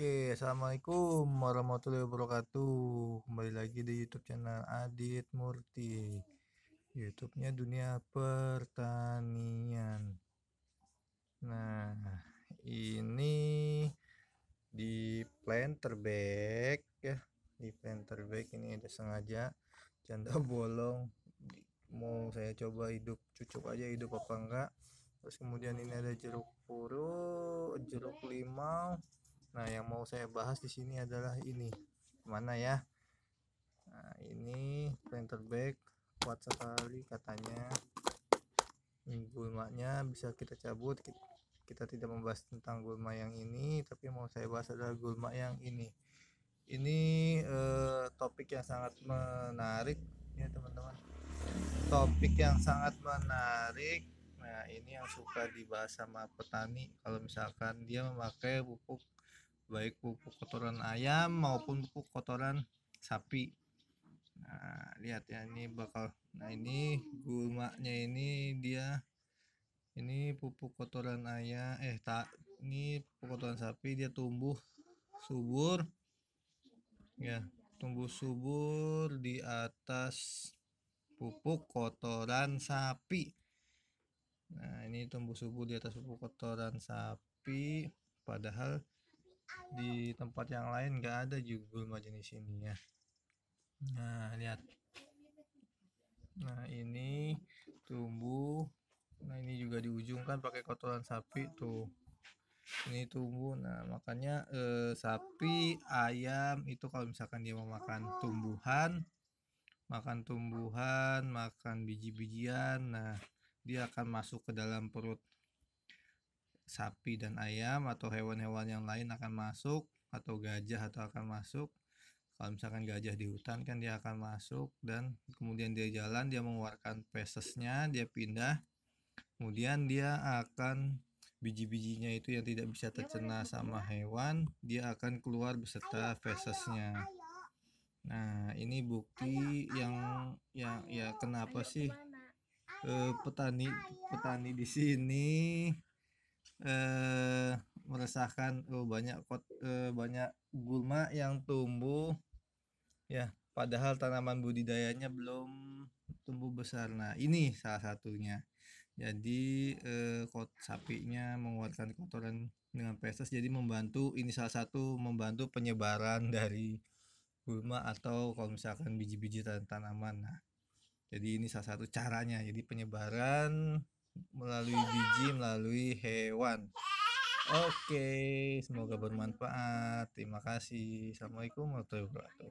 Oke, assalamualaikum warahmatullahi wabarakatuh. Kembali lagi di YouTube channel Adit Murti. YouTube-nya Dunia Pertanian. Nah, ini di planter bag ya, di planter bag ini ada sengaja canda bolong mau saya coba hidup cucuk aja hidup apa enggak terus kemudian ini ada jeruk puru, jeruk limau Nah, yang mau saya bahas di sini adalah ini. Mana ya? Nah, ini printer bag kuat sekali katanya. Gulmanya bisa kita cabut. Kita, tidak membahas tentang gulma yang ini, tapi mau saya bahas adalah gulma yang ini. Ini eh, topik yang sangat menarik ya, teman-teman. Topik yang sangat menarik Nah, ini yang suka dibahas sama petani kalau misalkan dia memakai pupuk baik pupuk kotoran ayam maupun pupuk kotoran sapi nah lihat ya ini bakal nah ini gulmanya ini dia ini pupuk kotoran ayam eh tak ini pupuk kotoran sapi dia tumbuh subur ya tumbuh subur di atas pupuk kotoran sapi nah ini tumbuh subur di atas pupuk kotoran sapi padahal di tempat yang lain nggak ada juga gulma jenis ini ya nah lihat nah ini tumbuh nah ini juga di ujung kan pakai kotoran sapi tuh ini tumbuh nah makanya eh, sapi ayam itu kalau misalkan dia mau makan tumbuhan makan tumbuhan makan biji-bijian nah dia akan masuk ke dalam perut sapi dan ayam atau hewan-hewan yang lain akan masuk atau gajah atau akan masuk kalau misalkan gajah di hutan kan dia akan masuk dan kemudian dia jalan dia mengeluarkan pesesnya dia pindah kemudian dia akan biji-bijinya itu yang tidak bisa tercena sama hewan dia akan keluar beserta fesesnya nah ini bukti yang yang ya, ya kenapa sih eh, petani petani di sini eh, meresahkan oh, banyak kot, eh, banyak gulma yang tumbuh ya padahal tanaman budidayanya belum tumbuh besar nah ini salah satunya jadi eh, kot sapinya mengeluarkan kotoran dengan pestis jadi membantu ini salah satu membantu penyebaran dari gulma atau kalau misalkan biji-biji tanaman nah jadi ini salah satu caranya jadi penyebaran melalui biji melalui hewan oke semoga bermanfaat terima kasih assalamualaikum warahmatullahi wabarakatuh